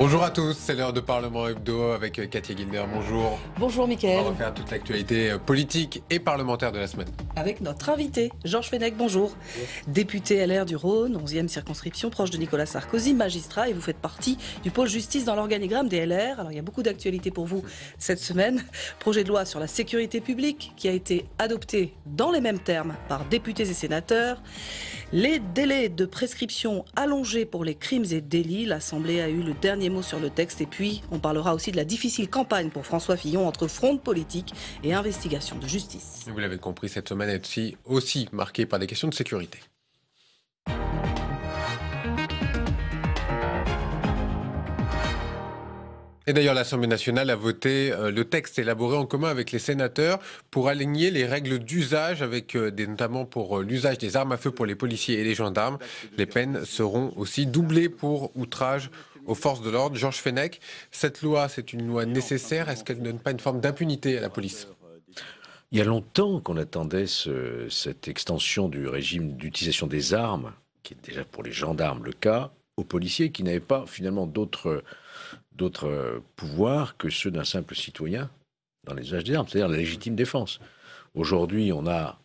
Bonjour à tous, c'est l'heure de Parlement Hebdo avec Katia Guilder. Bonjour. Bonjour Mickaël. On va refaire toute l'actualité euh, politique et parlementaire de la semaine. Avec notre invité, Georges Fenech, bonjour. bonjour. Député LR du Rhône, 11e circonscription, proche de Nicolas Sarkozy, magistrat, et vous faites partie du pôle justice dans l'organigramme des LR. Alors il y a beaucoup d'actualités pour vous cette semaine. Projet de loi sur la sécurité publique qui a été adopté dans les mêmes termes par députés et sénateurs. Les délais de prescription allongés pour les crimes et délits, l'Assemblée a eu le dernier mots sur le texte. Et puis, on parlera aussi de la difficile campagne pour François Fillon entre front politique et investigation de justice. Vous l'avez compris, cette semaine est aussi, aussi marquée par des questions de sécurité. Et d'ailleurs, l'Assemblée nationale a voté euh, le texte élaboré en commun avec les sénateurs pour aligner les règles d'usage, avec euh, des, notamment pour euh, l'usage des armes à feu pour les policiers et les gendarmes. Les peines seront aussi doublées pour outrage aux forces de l'ordre. Georges Fenech, cette loi, c'est une loi nécessaire. Est-ce qu'elle ne donne pas une forme d'impunité à la police euh, Il y a longtemps qu'on attendait cette extension du régime d'utilisation des armes, qui est déjà pour les gendarmes le cas, aux policiers qui n'avaient pas finalement d'autres euh, pouvoirs que ceux d'un simple citoyen dans les usages des armes, c'est-à-dire la légitime défense. Aujourd'hui, on a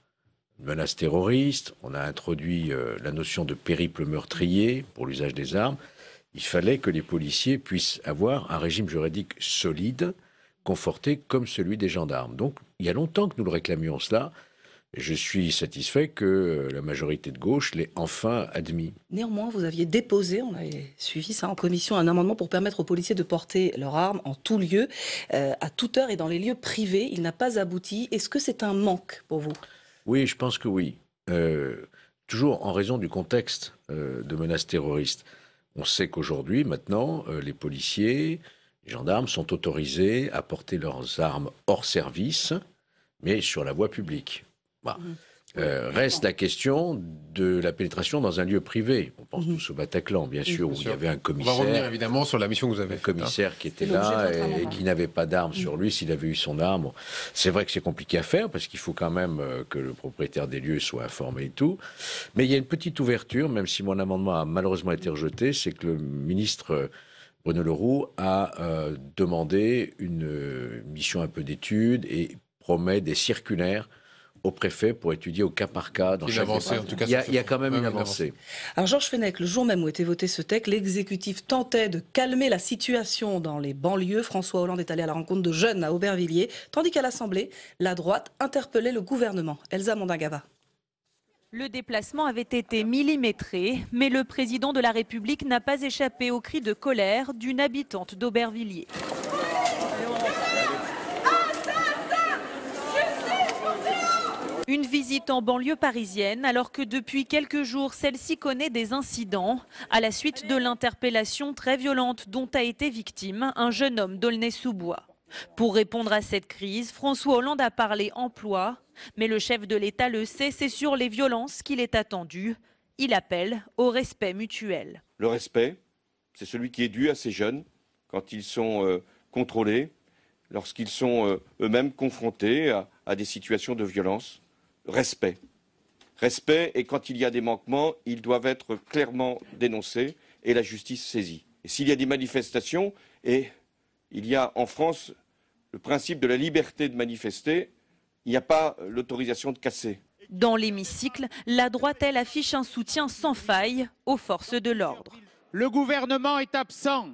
une menace terroriste, on a introduit euh, la notion de périple meurtrier pour l'usage des armes il fallait que les policiers puissent avoir un régime juridique solide, conforté comme celui des gendarmes. Donc il y a longtemps que nous le réclamions cela. Je suis satisfait que la majorité de gauche l'ait enfin admis. Néanmoins, vous aviez déposé, on avait suivi ça en commission, un amendement pour permettre aux policiers de porter leurs armes en tout lieu, euh, à toute heure et dans les lieux privés. Il n'a pas abouti. Est-ce que c'est un manque pour vous Oui, je pense que oui. Euh, toujours en raison du contexte euh, de menaces terroristes. On sait qu'aujourd'hui, maintenant, euh, les policiers, les gendarmes sont autorisés à porter leurs armes hors service, mais sur la voie publique. Bah. Mmh. Euh, reste la question de la pénétration dans un lieu privé. On pense mhm. tous au Bataclan, bien sûr, où il y avait un commissaire. On va revenir évidemment sur la mission que vous avez. Hein. commissaire qui était là et, qui n'avait pas d'arme sur mhm. lui. S'il avait eu son arme, c'est vrai que c'est compliqué à faire parce qu'il faut quand même euh, que le propriétaire des lieux soit informé et tout. Mais il y a une petite ouverture, même si mon amendement a malheureusement été rejeté, c'est que le ministre. Euh, Bruno Leroux a demandé une mission un peu d'étude et promet des circulaires au préfet pour étudier au cas par cas. Dans il, il, y a, quand même une, avancée. Alors Georges Fenech, le jour même où était voté ce texte, l'exécutif tentait de calmer la situation dans les banlieues. François Hollande est allé à la rencontre de jeunes à Aubervilliers, tandis qu'à l'Assemblée, la droite interpellait le gouvernement. Elsa Mondagava. Le déplacement avait été millimétré, mais le président de la République n'a pas échappé au cri de colère d'une habitante d'Aubervilliers. Une visite en banlieue parisienne alors que depuis quelques jours, celle-ci connaît des incidents. À la suite de l'interpellation très violente dont a été victime un jeune homme d'Aulnay-sous-Bois. Pour répondre à cette crise, François Hollande a parlé emploi, mais le chef de l'État le sait, c'est sur les violences qu'il est attendu. Il appelle au respect mutuel. Le respect, c'est celui qui est dû à ces jeunes quand ils sont euh, contrôlés, lorsqu'ils sont euh, eux-mêmes confrontés à des situations de violence respect. Respect, et quand il y a des manquements, ils doivent être clairement dénoncés et la justice saisie. Et s'il y a des manifestations, et il y a en France le principe de la liberté de manifester, il n'y a pas l'autorisation de casser. Dans l'hémicycle, la droite, elle, affiche un soutien sans faille aux forces de l'ordre. Le gouvernement est absent.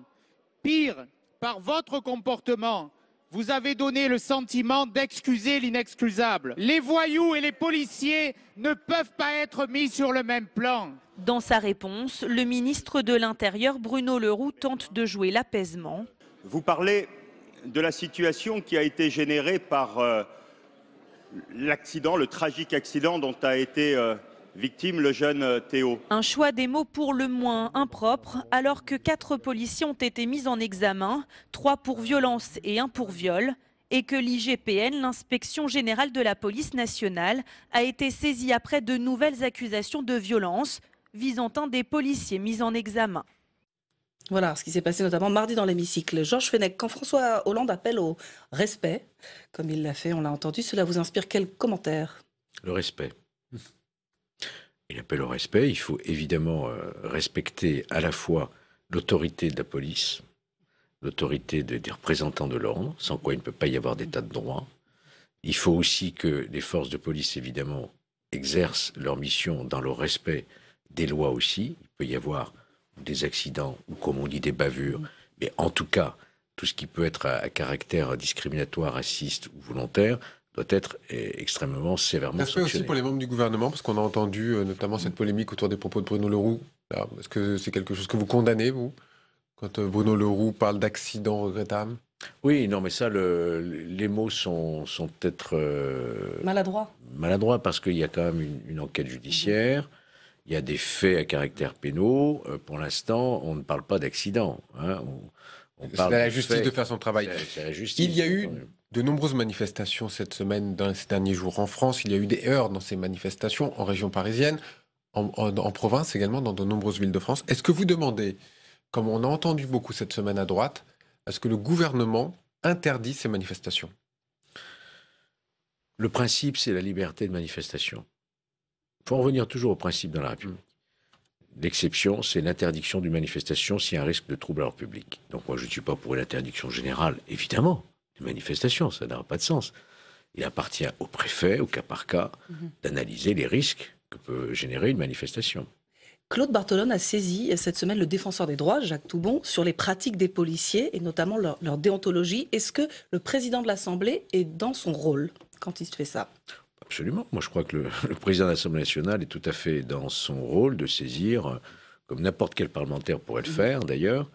Pire, par votre comportement, vous avez donné le sentiment d'excuser l'inexcusable. Les voyous et les policiers ne peuvent pas être mis sur le même plan. Dans sa réponse, le ministre de l'Intérieur, Bruno Leroux, tente de jouer l'apaisement. Vous parlez de la situation qui a été générée par euh, l'accident, le tragique accident dont a été euh, victime le jeune euh, Théo. Un choix des mots pour le moins impropre, alors que quatre policiers ont été mis en examen, trois pour violence et un pour viol, et que l'IGPN, l'inspection générale de la police nationale, a été saisie après de nouvelles accusations de violence visant un des policiers mis en examen. Voilà ce qui s'est passé notamment mardi dans l'hémicycle. Georges Fenech, quand François Hollande appelle au respect, comme il l'a fait, on l'a entendu, cela vous inspire quel commentaire Le respect il appelle au respect. Il faut évidemment euh, respecter à la fois l'autorité de la police, l'autorité des représentants de l'ordre, sans quoi il ne peut pas y avoir d'état de droit. Il faut aussi que les forces de police, évidemment, exercent leur mission dans le respect des lois aussi. Il peut y avoir des accidents ou, comme on dit, des bavures. Mais en tout cas, tout ce qui peut être à, caractère discriminatoire, raciste ou volontaire, doit être e- extrêmement sévèrement sanctionné. aussi pour les membres du gouvernement, parce qu'on a entendu euh, notamment cette polémique autour des propos de Bruno Leroux. Est-ce que c'est quelque chose que vous condamnez, vous, quand euh, Bruno Leroux parle d'accident regrettable oui, non, mais ça, le, les mots sont, sont peut-être... Euh, maladroits. Maladroits, parce qu'il y a quand même une, enquête judiciaire, il y a des faits à caractère pénaux. pour l'instant, on ne parle pas d'accident. Hein. c'est à la justice de faire son travail. C'est la justice, il y a eu de nombreuses manifestations cette semaine, dans ces derniers jours en France. Il y a eu des heurts dans ces manifestations en région parisienne, en, province également, dans de nombreuses villes de France. Est-ce que vous demandez, comme on a entendu beaucoup cette semaine à droite, à ce que le gouvernement interdit ces manifestations Le principe, c'est la liberté de manifestation. Il faut en revenir toujours au principe dans la République. L'exception, c'est l'interdiction d'une manifestation s'il y a un risque de trouble à l'ordre public. Donc moi, je ne suis pas pour une interdiction générale, évidemment une manifestation, ça n'aura pas de sens. Il appartient au préfet, au cas par cas, mhm. d'analyser les risques que peut générer une manifestation. Claude Bartolone a saisi cette semaine le défenseur des droits, Jacques Toubon, sur les pratiques des policiers et notamment leur, déontologie. Est-ce que le président de l'Assemblée est dans son rôle quand il se fait ça Absolument. Moi, je crois que le président de l'Assemblée nationale est tout à fait dans son rôle de saisir, comme n'importe quel parlementaire pourrait le mhm. faire d'ailleurs,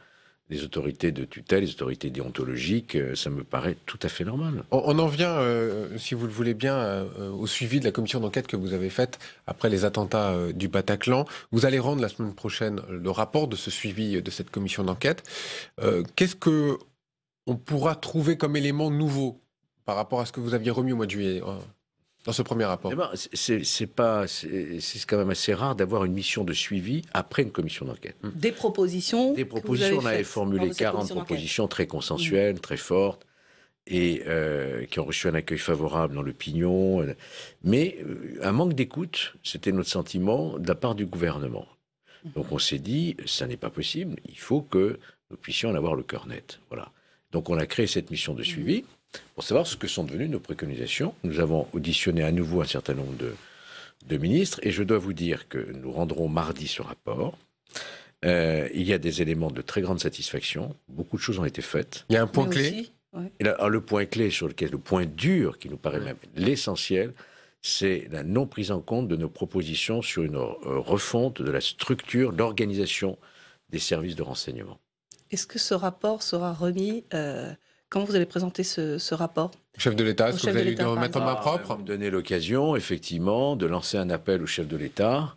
les autorités de tutelle, les autorités déontologiques, euh, ça me paraît tout à fait normal. On, en vient, euh, si vous le voulez bien, euh, au suivi de la commission d'enquête que vous avez faite après les attentats du Bataclan. Vous allez rendre la semaine prochaine le rapport de ce suivi de cette commission d'enquête. Qu'est-ce que on pourra trouver comme élément nouveau par rapport à ce que vous aviez remis au mois de juillet hein dans ce premier rapport eh ben, C'est pas, c'est quand même assez rare d'avoir une mission de suivi après une commission d'enquête. Des propositions. Des propositions. on avait formulé 40 propositions très consensuelles, mmh. très fortes, et euh, qui ont reçu un accueil favorable dans l'opinion. Euh, mais euh, un manque d'écoute, c'était notre sentiment de la part du gouvernement. Mmh. Donc on s'est dit, ça n'est pas possible. Il faut que nous puissions en avoir le cœur net. Voilà. Donc on a créé cette mission de suivi pour savoir ce que sont devenues nos préconisations. Nous avons auditionné à nouveau un certain nombre de, ministres et je dois vous dire que nous rendrons mardi ce rapport. Euh, il y a des éléments de très grande satisfaction. Beaucoup de choses ont été faites. Il y a un point clé. le point clé sur lequel, le point dur qui nous paraît même l'essentiel, c'est la non prise en compte de nos propositions sur une euh, refonte de la structure, l'organisation des services de renseignement. Est-ce que ce rapport sera remis euh, Comment vous allez présenter ce, rapport Chef de l'État, est-ce que vous allez lui remettre en main propre Me donner l'occasion, effectivement, de lancer un appel au chef de l'État,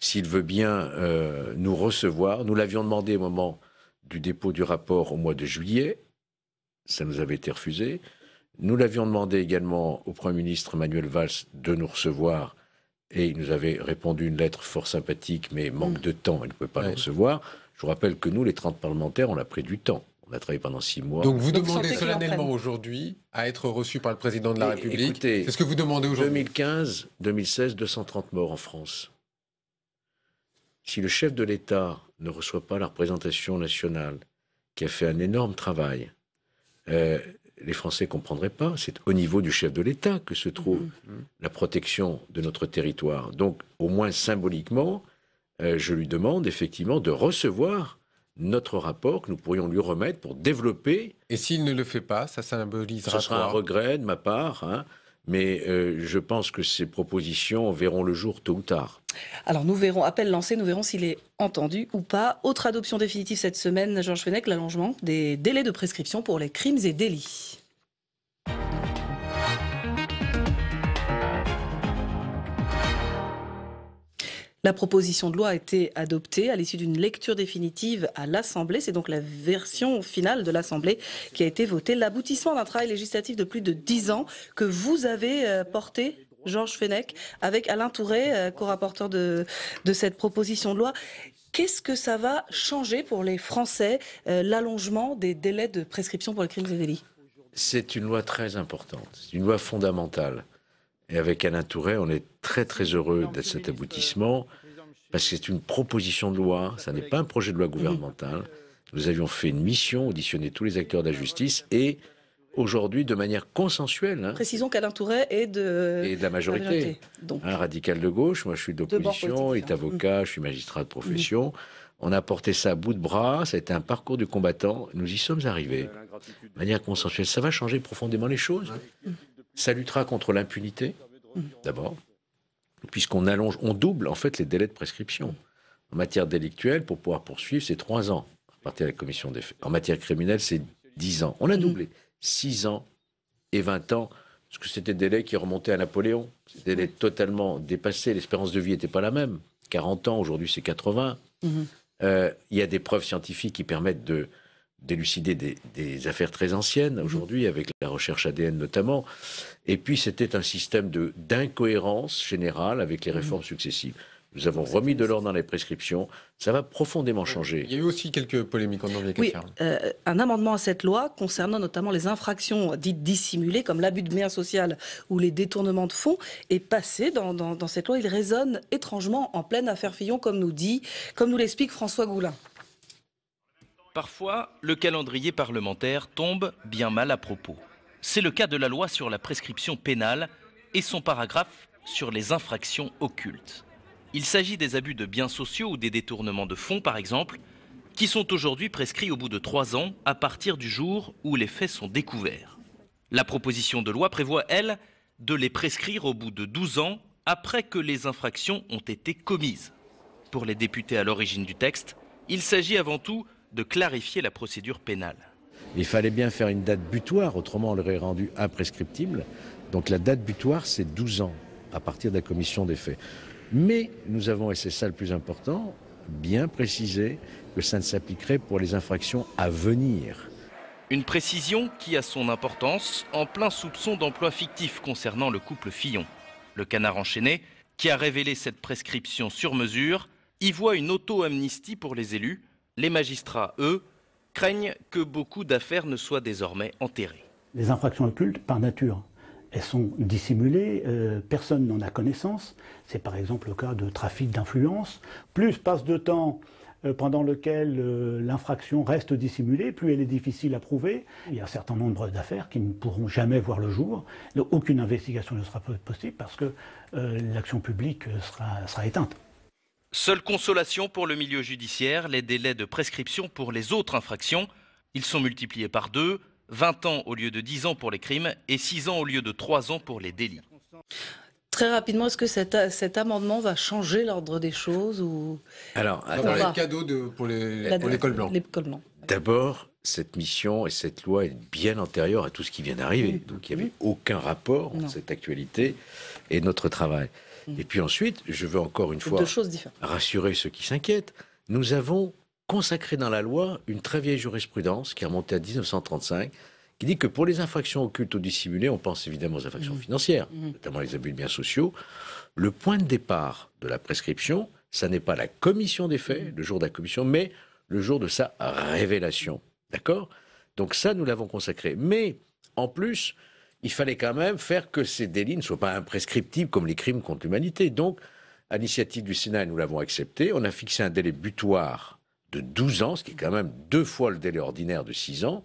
s'il veut bien euh, nous recevoir. Nous l'avions demandé au moment du dépôt du rapport au mois de juillet. Ça nous avait été refusé. Nous l'avions demandé également au Premier ministre Manuel Valls de nous recevoir et il nous avait répondu une lettre fort sympathique, mais manque mm. de temps, il ne peut pas nous recevoir. Je vous rappelle que nous, les 30 parlementaires, on a pris du temps. On a travaillé pendant six mois. Donc vous demandez solennellement aujourd'hui à être reçu par le président de la République. C'est ce que vous demandez aujourd'hui. 2015, 2016, 230 morts en France. Si le chef de l'État ne reçoit pas la représentation nationale, qui a fait un énorme travail, euh, les Français ne comprendraient pas. C'est au niveau du chef de l'État que se trouve mmh. la protection de notre territoire. Donc, au moins symboliquement, euh, je lui demande effectivement de recevoir notre rapport que nous pourrions lui remettre pour développer. Et s'il ne le fait pas, ça symbolisera. sera un regret de ma part. Hein. mais euh, je pense que ces propositions verront le jour tôt ou tard. Alors nous verrons, appel lancé, nous verrons s'il est entendu ou pas. Autre adoption définitive cette semaine, Georges Fenech, l'allongement des délais de prescription pour les crimes et délits. La proposition de loi a été adoptée à l'issue d'une lecture définitive à l'Assemblée. C'est donc la version finale de l'Assemblée qui a été votée. L'aboutissement d'un travail législatif de plus de dix ans que vous avez euh, porté Georges Fenech, avec Alain Touré, euh, co-rapporteur de, cette proposition de loi. Qu'est-ce que ça va changer pour les Français, euh, l'allongement des délais de prescription pour les crimes et délits C'est une loi très importante, c'est une loi fondamentale. Et avec Alain Touré, on est très très heureux de cet euh, aboutissement, parce que c'est une proposition de loi, ça n'est pas un projet de loi gouvernemental. Nous avions fait une mission, auditionné tous les acteurs de la justice, et aujourd'hui, de manière consensuelle... Hein, Précisons qu'Alain Touret est de, et de la majorité. Un radical de gauche, moi je suis d'opposition, il est hein. avocat, je suis magistrat de profession. On a porté ça à bout de bras, ça a été un parcours du combattant, nous y sommes arrivés. De manière consensuelle, ça va changer profondément les choses. Ça luttera contre l'impunité, d'abord, puisqu'on allonge, on double en fait les délais de prescription. En matière délictuelle, pour pouvoir poursuivre, c'est trois ans à partir de la commission des En matière criminelle, c'est dix ans. On a mmh. doublé. six ans et vingt ans, parce que c'était des délais qui remontaient à Napoléon. C'était délais totalement dépassés. L'espérance de vie n'était pas la même. 40 ans, aujourd'hui c'est 80. Mmh. Euh, il y a des preuves scientifiques qui permettent de d'élucider des, affaires très anciennes mhm. aujourd'hui, avec la recherche ADN notamment. Et puis c'était un système d'incohérence générale avec les mhm. réformes successives. Nous avons remis de l'ordre dans les prescriptions. Ça va profondément changer. Il y a eu aussi quelques polémiques en janvier. Oui, euh, un amendement à cette loi concernant notamment les infractions dites dissimulées, comme l'abus de biens social ou les détournements de fonds, est passé dans, dans cette loi. Il résonne étrangement en pleine affaire Fillon, comme nous dit, comme nous l'explique François Goulin. Parfois, le calendrier parlementaire tombe bien mal à propos. C'est le cas de la loi sur la prescription pénale et son paragraphe sur les infractions occultes. Il s'agit des abus de biens sociaux ou des détournements de fonds, par exemple, qui sont aujourd'hui prescrits au bout de trois ans à partir du jour où les faits sont découverts. La proposition de loi prévoit, elle, de les prescrire au bout de 12 ans après que les infractions ont été commises. Pour les députés à l'origine du texte, il s'agit avant tout de clarifier la procédure pénale. Il fallait bien faire une date butoir, autrement on l'aurait rendu imprescriptible. Donc la date butoir, c'est 12 ans à partir de la commission des faits. Mais nous avons, et c'est ça le plus important, bien précisé que ça ne s'appliquerait pour les infractions à venir. Une précision qui a son importance en plein soupçon d'emploi fictif concernant le couple Fillon. Le canard enchaîné, qui a révélé cette prescription sur mesure, y voit une auto-amnistie pour les élus les magistrats, eux, craignent que beaucoup d'affaires ne soient désormais enterrées. Les infractions occultes, par nature, elles sont dissimulées, euh, personne n'en a connaissance. C'est par exemple le cas de trafic d'influence. Plus passe de temps euh, pendant lequel euh, l'infraction reste dissimulée, plus elle est difficile à prouver. Il y a un certain nombre d'affaires qui ne pourront jamais voir le jour. aucune investigation ne sera possible parce que l'action publique sera éteinte. Seule consolation pour le milieu judiciaire, les délais de prescription pour les autres infractions. Ils sont multipliés par deux, 20 ans au lieu de 10 ans pour les crimes et 6 ans au lieu de 3 ans pour les délits. Très rapidement, est-ce que cet, amendement va changer l'ordre des choses ou Alors, les de, pour les, pour D'abord, cette mission et cette loi est bien antérieure à tout ce qui vient d'arriver. Donc, il n'y avait aucun rapport entre cette actualité et notre travail. Et puis ensuite, je veux encore une fois rassurer ceux qui s'inquiètent. Nous avons consacré dans la loi une très vieille jurisprudence qui remonte remontée à 1935 qui dit que pour les infractions occultes ou dissimulées, on pense évidemment aux infractions mmh. financières, mmh. notamment les abus de biens sociaux, le point de départ de la prescription, ça n'est pas la commission des faits, le jour de la commission, mais le jour de sa révélation. D'accord Donc ça, nous l'avons consacré. Mais, en plus, il fallait quand même faire que ces délits ne soient pas imprescriptibles comme les crimes contre l'humanité. Donc, à l'initiative du Sénat, nous l'avons accepté, on a fixé un délai butoir de 12 ans, ce qui est quand même deux fois le délai ordinaire de 6 ans,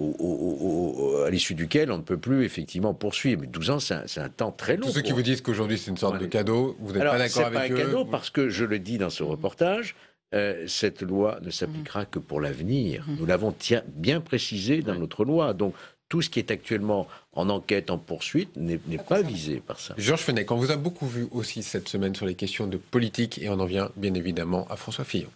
à l'issue duquel on ne peut plus effectivement poursuivre. Mais 12 ans, c'est un, temps très long. Tous ceux qui vous disent qu'aujourd'hui c'est une sorte de cadeau, vous n'êtes pas d'accord avec eux n'est pas un cadeau parce que, je le dis dans ce mmh. reportage, euh, cette loi ne s'appliquera que pour l'avenir. Mmh. Nous l'avons bien précisé dans notre loi. Donc tout ce qui est actuellement en enquête, en poursuite, n'est pas visé par ça. Georges Fenech, on vous a beaucoup vu aussi cette semaine sur les questions de politique et on en vient bien évidemment à François Fillon.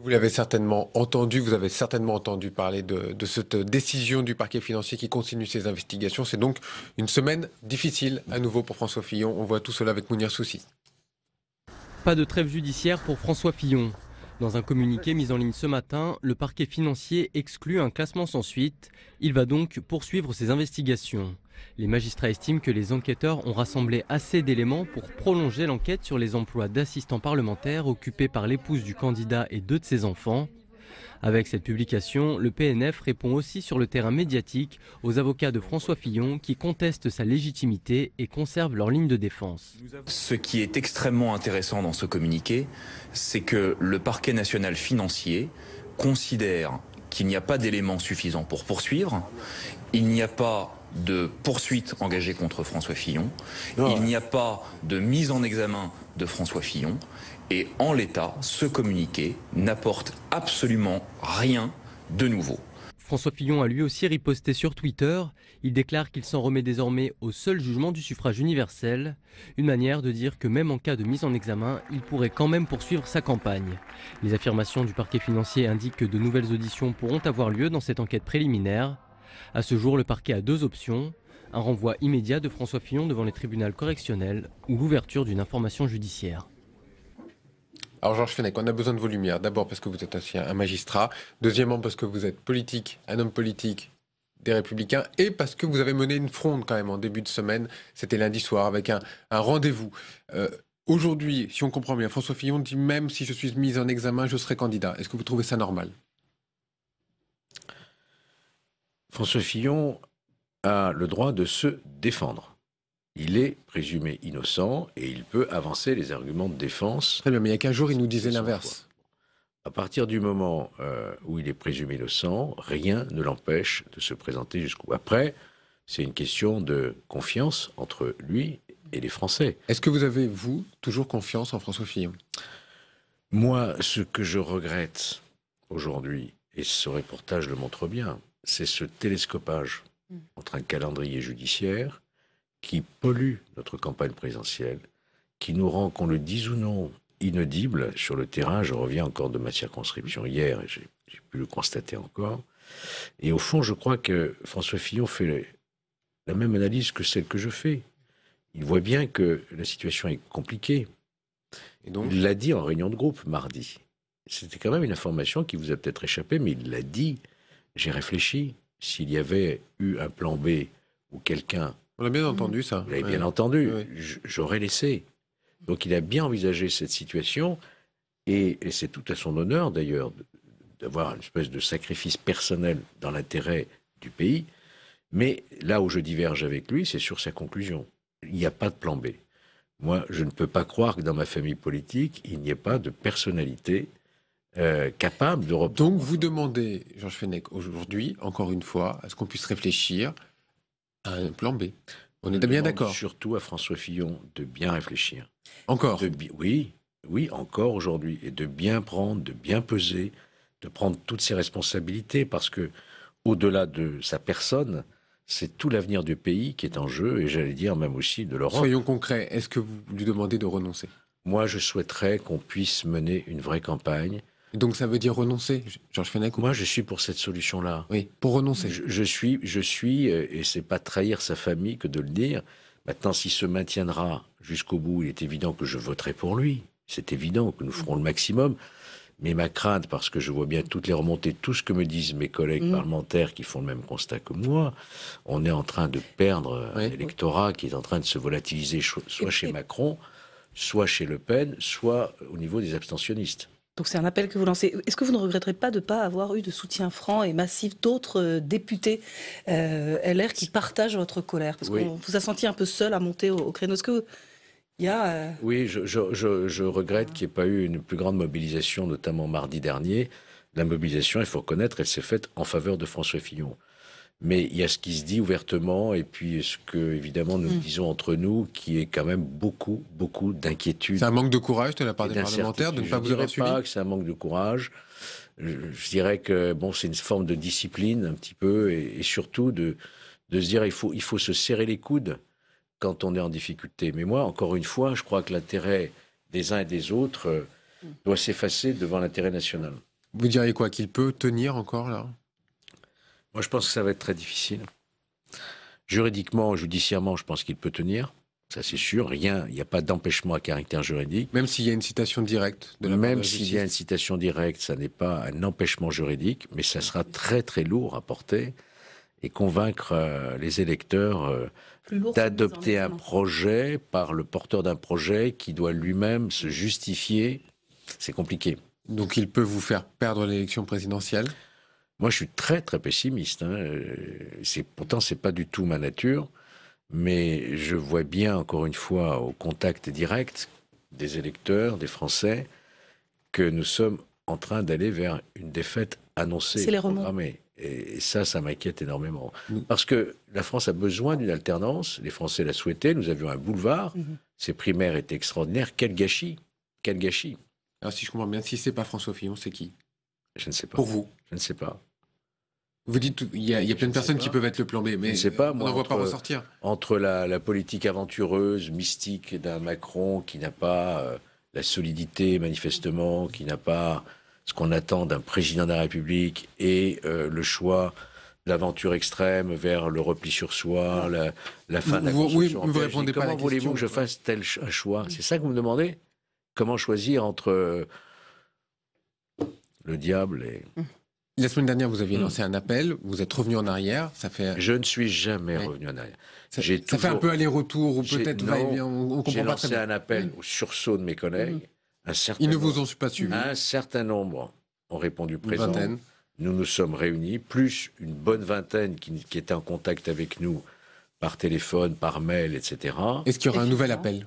Vous l'avez certainement entendu, vous avez certainement entendu parler de, de, cette décision du parquet financier qui continue ses investigations. C'est donc une semaine difficile à nouveau pour François Fillon. On voit tout cela avec Mounir Souci. Pas de trêve judiciaire pour François Fillon. Dans un communiqué mis en ligne ce matin, le parquet financier exclut un classement sans suite. Il va donc poursuivre ses investigations. Les magistrats estiment que les enquêteurs ont rassemblé assez d'éléments pour prolonger l'enquête sur les emplois d'assistants parlementaires occupés par l'épouse du candidat et deux de ses enfants. Avec cette publication, le PNF répond aussi sur le terrain médiatique aux avocats de François Fillon qui contestent sa légitimité et conservent leur ligne de défense. Ce qui est extrêmement intéressant dans ce communiqué, c'est que le parquet national financier considère qu'il n'y a pas d'éléments suffisants pour poursuivre, il n'y a pas de poursuites engagées contre François Fillon. Il n'y a pas de mise en examen de François Fillon. Et en l'état, ce communiqué n'apporte absolument rien de nouveau. François Fillon a lui aussi riposté sur Twitter. Il déclare qu'il s'en remet désormais au seul jugement du suffrage universel, une manière de dire que même en cas de mise en examen, il pourrait quand même poursuivre sa campagne. Les affirmations du parquet financier indiquent que de nouvelles auditions pourront avoir lieu dans cette enquête préliminaire. A ce jour, le parquet a deux options un renvoi immédiat de François Fillon devant les tribunaux correctionnels ou l'ouverture d'une information judiciaire. Alors Georges Fenech, on a besoin de vos lumières. D'abord parce que vous êtes aussi un magistrat. Deuxièmement parce que vous êtes politique, un homme politique des Républicains et parce que vous avez mené une fronde quand même en début de semaine. C'était lundi soir avec un, rendez-vous. Euh, aujourd'hui, si on comprend bien, François Fillon dit même si je suis mis en examen, je serai candidat. Est-ce que vous trouvez ça normal François Fillon a le droit de se défendre. Il est présumé innocent et il peut avancer les arguments de défense. mais il y a qu'un jour, il nous disait l'inverse. À partir du moment euh, où il est présumé innocent, rien ne l'empêche de se présenter jusqu'au. Après, c'est une question de confiance entre lui et les Français. Est-ce que vous avez, vous, toujours confiance en François Fillon Moi, ce que je regrette aujourd'hui, et ce reportage le montre bien, c'est ce télescopage mm. entre un calendrier judiciaire qui pollue notre campagne présidentielle, qui nous rend, qu'on le dise ou non, inaudible sur le terrain. Je reviens encore de ma circonscription hier, et j'ai pu le constater encore. Et au fond, je crois que François Fillon fait la même analyse que celle que je fais. Il voit bien que la situation est compliquée. Et donc, il l'a dit en réunion de groupe mardi. C'était quand même une information qui vous a peut-être échappé, mais il l'a dit j'ai réfléchi. S'il y avait eu un plan B ou quelqu'un. On a bien mm. entendu ça. Vous l'avez bien entendu. J'aurais laissé. Donc il a bien envisagé cette situation. Et, et c'est tout à son honneur, d'ailleurs, d'avoir une espèce de sacrifice personnel dans l'intérêt du pays. Mais là où je diverge avec lui, c'est sur sa conclusion. Il n'y a pas de plan B. Moi, je ne peux pas croire que dans ma famille politique, il n'y ait pas de personnalité euh, capable de Donc vous demandez, Georges Fenech, aujourd'hui, encore une fois, à ce qu'on puisse réfléchir à un plan B. On, est bien d'accord. Surtout à François Fillon de bien réfléchir. Encore Oui, oui, encore aujourd'hui. Et de bien prendre, de bien peser, de prendre toutes ses responsabilités, parce que au-delà de sa personne, c'est tout l'avenir du pays qui est en jeu, et j'allais dire même aussi de l'Europe. Soyons concrets, est-ce que vous lui demandez de renoncer Moi, je souhaiterais qu'on puisse mener une vraie campagne donc ça veut dire renoncer, Georges Fenech Moi, je suis pour cette solution-là. Oui, pour renoncer. Je, suis, je suis, euh, et c'est pas trahir sa famille que de le dire. Maintenant, s'il se maintiendra jusqu'au bout, il est évident que je voterai pour lui. C'est évident que nous ferons le maximum. Mais ma crainte, parce que je vois bien toutes les remontées, tout ce que me disent mes collègues mm. parlementaires qui font le même constat que moi, on est en train de perdre l'électorat un électorat qui est en train de se volatiliser soit chez Macron, soit chez Le Pen, soit au niveau des abstentionnistes. Donc c'est un appel que vous lancez. Est-ce que vous ne regretterez pas de ne pas avoir eu de soutien franc et massif d'autres euh, députés euh, LR qui partagent votre colère Parce qu'on vous a senti un peu seul à monter au, créneau. Est-ce euh, Oui, je, regrette qu'il n'y ait pas eu une plus grande mobilisation, notamment mardi dernier. La mobilisation, il faut reconnaître, elle s'est faite en faveur de François Fillon. Mais il y a ce qui se dit ouvertement et puis ce que, évidemment, nous mm. disons entre nous, qui est quand même beaucoup, beaucoup d'inquiétude. C'est un manque de courage de la part des parlementaires de ne pas vous avoir Je ne pas que c'est un manque de courage. Je, dirais que bon, c'est une forme de discipline un petit peu et, surtout de, de, se dire il faut, il faut se serrer les coudes quand on est en difficulté. Mais moi, encore une fois, je crois que l'intérêt des uns et des autres euh, mm. doit s'effacer devant l'intérêt national. Vous diriez quoi Qu'il peut tenir encore là moi, je pense que ça va être très difficile. Juridiquement, judiciairement, je pense qu'il peut tenir. Ça, c'est sûr. Rien, il n'y a pas d'empêchement à caractère juridique. Même s'il y a une citation directe de la Même s'il y a une citation directe, ça n'est pas un empêchement juridique, mais ça sera très, très lourd à porter et convaincre euh, les électeurs euh, d'adopter un projet par le porteur d'un projet qui doit lui-même se justifier. C'est compliqué. Donc il peut vous faire perdre l'élection présidentielle moi, je suis très, très pessimiste. Hein, euh, c'est, pourtant, ce n'est pas du tout ma nature. Mais je vois bien, encore une fois, au contact direct des électeurs, des Français, que nous sommes en train d'aller vers une défaite annoncée, C'est les programmée. Et ça, ça m'inquiète énormément. Parce que la France a besoin d'une alternance. Les Français la souhaité. Nous avions un boulevard. Mhm. Ces primaires étaient extraordinaires. Quel gâchis Quel gâchis Alors, si je comprends bien, si ce c'est pas François Fillon, c'est qui Je ne sais pas. Pour vous Je ne sais pas. Vous dites il y, a, plein de personnes qui peuvent être le plan B, mais je pas, on n'en voit pas ressortir. Entre la, politique aventureuse, mystique d'un Macron qui n'a pas euh, la solidité manifestement, qui n'a pas ce qu'on attend d'un président de la République et euh, le choix l'aventure extrême vers le repli sur soi, la, fin de la construction. Oui, comment voulez-vous que je fasse tel choix C'est ça que vous me demandez Comment choisir entre le diable et... Hum. La semaine dernière, vous aviez mm. lancé un appel, vous êtes revenu en arrière, ça fait... Je ne suis jamais revenu en arrière. Ça, fait un peu aller-retour, ou peut-être on, J'ai lancé un appel mm. au sursaut de mes collègues. Mm. Un certain Ils ne nombre, vous ont pas suivi. Un certain nombre ont répondu présent. Une vingtaine. Nous nous sommes réunis, plus une bonne vingtaine qui, qui était en contact avec nous par téléphone, par mail, etc. Est-ce qu'il y aura un nouvel appel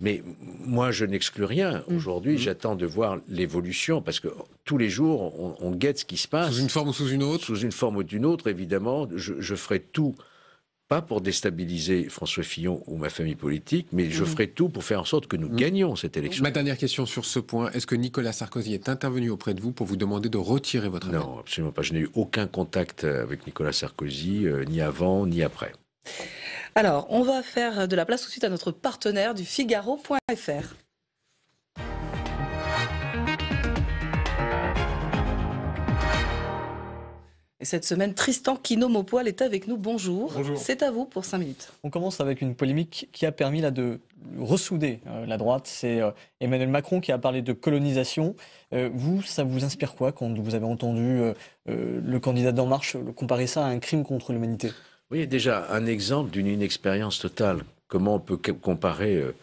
mais moi, je n'exclus rien. Mm. Aujourd'hui, mm. j'attends de voir l'évolution parce que tous les jours, on, guette ce qui se passe. Sous une forme ou sous une autre Sous une forme ou d'une autre, évidemment. Je, ferai tout, pas pour déstabiliser François Fillon ou ma famille politique, mais je mm. ferai tout pour faire en sorte que nous gagnions cette élection. Ma dernière question sur ce point est-ce que Nicolas Sarkozy est intervenu auprès de vous pour vous demander de retirer votre Non, absolument pas. Je n'ai eu aucun contact avec Nicolas Sarkozy, euh, ni avant, ni après. Alors, on va faire de la place tout de suite à notre partenaire du Figaro.fr. Et cette semaine, Tristan Kinomopoil est avec nous. Bonjour. C'est à vous pour 5 minutes. On commence avec une polémique qui a permis là, de ressouder euh, la droite. C'est euh, Emmanuel Macron qui a parlé de colonisation. Euh, vous, ça vous inspire quoi quand vous avez entendu le candidat d'En Marche comparer ça à un crime contre l'humanité oui, déjà, un exemple d'une inexpérience totale. Comment on peut comparer euh,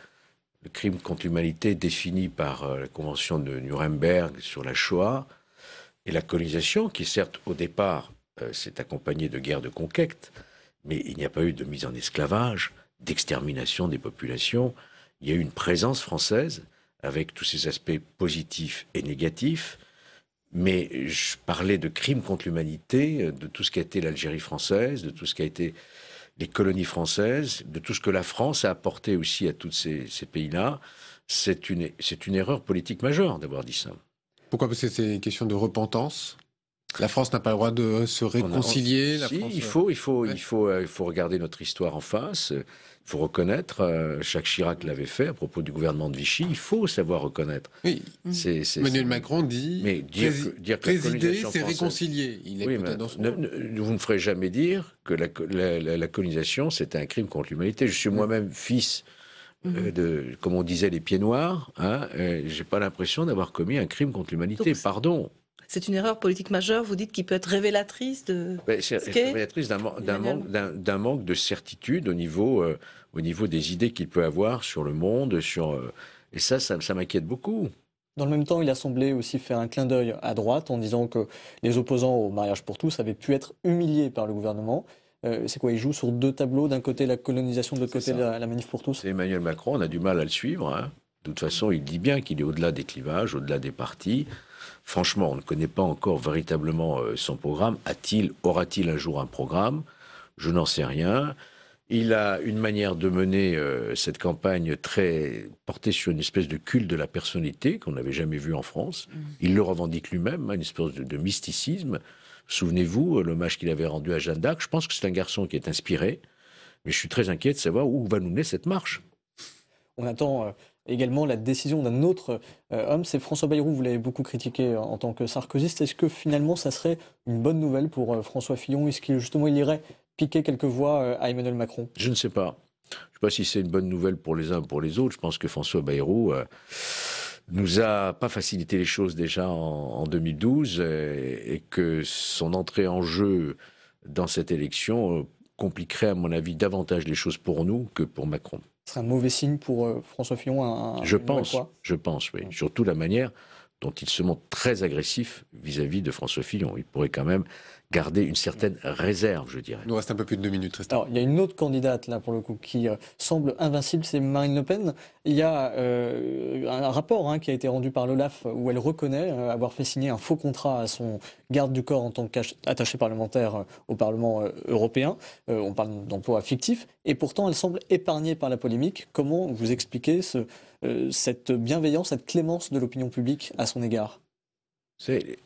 le crime contre l'humanité défini par euh, la Convention de Nuremberg sur la Shoah et la colonisation, qui certes, au départ, euh, s'est accompagnée de guerres de conquête, mais il n'y a pas eu de mise en esclavage, d'extermination des populations. Il y a eu une présence française avec tous ses aspects positifs et négatifs. Mais je parlais de crimes contre l'humanité, de tout ce qu'a été l'Algérie française, de tout ce qui été les colonies françaises, de tout ce que la France a apporté aussi à tous ces, pays-là. C'est une, c'est une erreur politique majeure d'avoir dit ça. Pourquoi Parce que c'est une question de repentance la France n'a pas le droit de se réconcilier. il euh, faut, il faut, il faut, euh, il faut regarder notre histoire en face. Il faut reconnaître. Euh, Jacques Chirac l'avait fait à propos du gouvernement de Vichy. Il faut savoir reconnaître. Emmanuel Macron dit. Mais dire, présider, c'est réconcilier. Il ne, vous ne ferez jamais dire que la, colonisation c'était un crime contre l'humanité. Je suis moi-même fils. Mhm. de, comme on disait, les pieds noirs, hein, n'ai j'ai pas l'impression d'avoir commis un crime contre l'humanité. Pardon c'est une erreur politique majeure, vous dites, qui peut être révélatrice de. révélatrice d'un, manque, de certitude au niveau, euh, au niveau des idées qu'il peut avoir sur le monde, sur. Euh, et ça, ça, m'inquiète beaucoup. Dans le même temps, il a semblé aussi faire un clin d'œil à droite en disant que les opposants au mariage pour tous avaient pu être humiliés par le gouvernement. Euh, c'est quoi Il joue sur deux tableaux, d'un côté la colonisation, de l'autre côté la, manif pour tous Emmanuel Macron, on a du mal à le suivre. Hein. De toute façon, il dit bien qu'il est au-delà des clivages, au-delà des partis. Franchement, on ne connaît pas encore véritablement euh, son programme. A-t-il, aura-t-il un jour un programme Je n'en sais rien. Il a une manière de mener euh, cette campagne très portée sur une espèce de culte de la personnalité qu'on n'avait jamais vu en France. Mmh. Il le revendique lui-même, hein, une espèce de, mysticisme. Souvenez-vous, euh, l'hommage qu'il avait rendu à Jeanne d'Arc. Je pense que c'est un garçon qui est inspiré, mais je suis très inquiet de savoir où va nous mener cette marche. On attend également la décision d'un autre euh, homme, c'est François Bayrou. Vous l'avez beaucoup critiqué en tant que sarkozyste. Est-ce que finalement ça serait une bonne nouvelle pour euh, François Fillon Est-ce qu'il justement il irait piquer quelques voix euh, à Emmanuel Macron Je ne sais pas. Je ne sais pas si c'est une bonne nouvelle pour les uns ou pour les autres. Je pense que François Bayrou ne nous a pas facilité les choses déjà en, 2012 et, que son entrée en jeu dans cette élection compliquerait, à mon avis, davantage les choses pour nous que pour Macron serait un mauvais signe pour euh, François Fillon Je pense, je pense, oui. Surtout la manière dont il se montre très agressif vis à -vis de François Fillon. Il pourrait quand même garder une certaine réserve, je dirais. Il nous reste un peu plus de deux minutes, Tristan. Alors, il y a une autre candidate, là, pour le coup, qui euh, semble invincible, c'est Marine Le Pen. Il y a euh, un rapport hein, qui a été rendu par l'OLAF où elle reconnaît euh, avoir fait signer un faux contrat à son garde du corps en tant qu'attaché parlementaire au Parlement européen. on parle d'emploi fictif. Et pourtant, elle semble épargnée par la polémique. Comment vous expliquez ce, cette bienveillance, cette clémence de l'opinion publique à son égard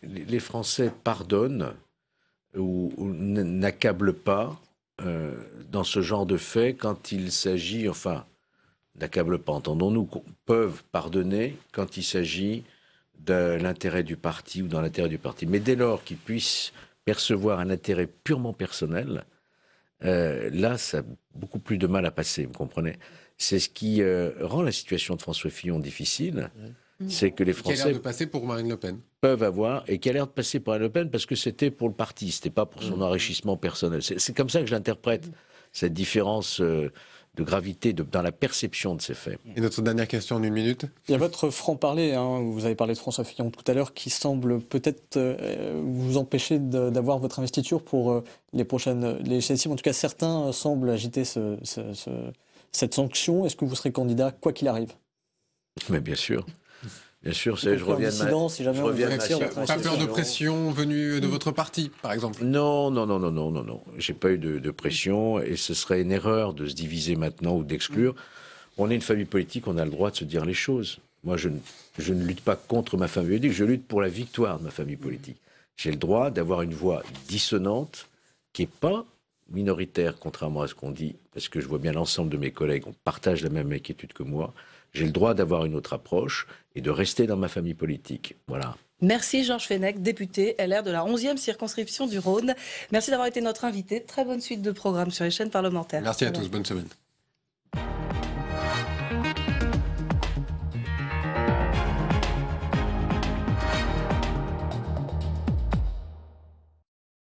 les Français pardonnent ou, n'accable pas euh, dans ce genre de fait quand il s'agit, enfin, n'accable pas, entendons-nous, peuvent pardonner quand il s'agit de l'intérêt du parti ou dans l'intérêt du parti. Mais dès lors qu'ils puissent percevoir un intérêt purement personnel, euh, là, ça a beaucoup plus de mal à passer, vous comprenez C'est ce qui euh, rend la situation de François Fillon difficile. Mm. c'est que les Français. Qui a l'air de passer pour Marine Le Pen. Peuvent avoir, et qui a l'air de passer pour Marine Le Pen parce que c'était pour le parti, c'était pas pour son mm. enrichissement personnel. C'est comme ça que j'interprète l'interprète, mm. cette différence. Euh, de gravité dans la perception de ces faits. Et notre dernière question en une minute Il y a votre franc-parler, hein, vous avez parlé de François Fillon tout à l'heure, qui semble peut-être euh, vous empêcher d'avoir votre investiture pour euh, les prochaines législatives. En tout cas, certains semblent agiter cette sanction. Est-ce que vous serez candidat quoi qu'il arrive Mais bien sûr. Bien sûr, je reviens, ma... jamais je Pas peur de pression venue de votre parti, par exemple Non, non, non, non, non, non, non. J'ai pas eu de, pression et ce serait une erreur de se diviser maintenant ou d'exclure. On est une famille politique, on a le droit de se dire les choses. Moi, je ne, je ne lutte pas contre ma famille politique, je lutte pour la victoire de ma famille politique. J'ai le droit d'avoir une voix dissonante qui n'est pas minoritaire, contrairement à ce qu'on dit, parce que je vois bien l'ensemble de mes collègues, on partage la même inquiétude que moi. J'ai le droit d'avoir une autre approche et de rester dans ma famille politique. Voilà. Merci Georges Fenech, député LR de la 11e circonscription du Rhône. Merci d'avoir été notre invité. Très bonne suite de programme sur les chaînes parlementaires. Merci à tous. Bonne semaine.